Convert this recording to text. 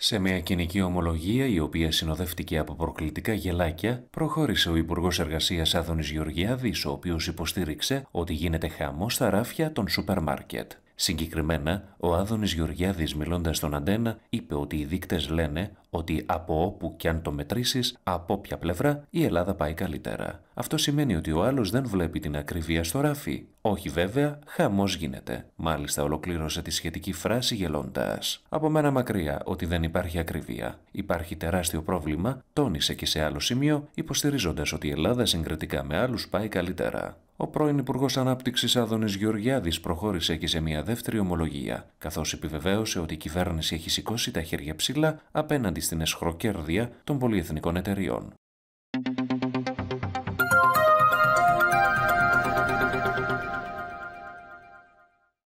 Σε μια κοινική ομολογία, η οποία συνοδεύτηκε από προκλητικά γελάκια, προχώρησε ο Υπουργός Εργασίας Άδωνης Γεωργιάδης, ο οποίος υποστήριξε ότι γίνεται χαμός στα ράφια των σούπερ μάρκετ. Συγκεκριμένα, ο Άδωνης Γεωργιάδης μιλώντας στον Αντένα είπε ότι οι δείκτες λένε ότι από όπου και αν το μετρήσεις από ποια πλευρά η Ελλάδα πάει καλύτερα. Αυτό σημαίνει ότι ο άλλος δεν βλέπει την ακριβία στο ράφι. Όχι βέβαια, χαμός γίνεται. Μάλιστα ολοκλήρωσε τη σχετική φράση γελώντας. Από μένα μακριά ότι δεν υπάρχει ακριβία. Υπάρχει τεράστιο πρόβλημα, τόνισε και σε άλλο σημείο, υποστηρίζοντας ότι η Ελλάδα συγκριτικά με άλλους πάει καλύτερα. Ο πρώην Υπουργός Ανάπτυξης Άδωνης Γεωργιάδης προχώρησε και σε μια δεύτερη ομολογία, καθώς επιβεβαίωσε ότι η κυβέρνηση έχει σηκώσει τα χέρια ψηλά απέναντι στην εσχροκέρδεια των πολυεθνικών εταιριών.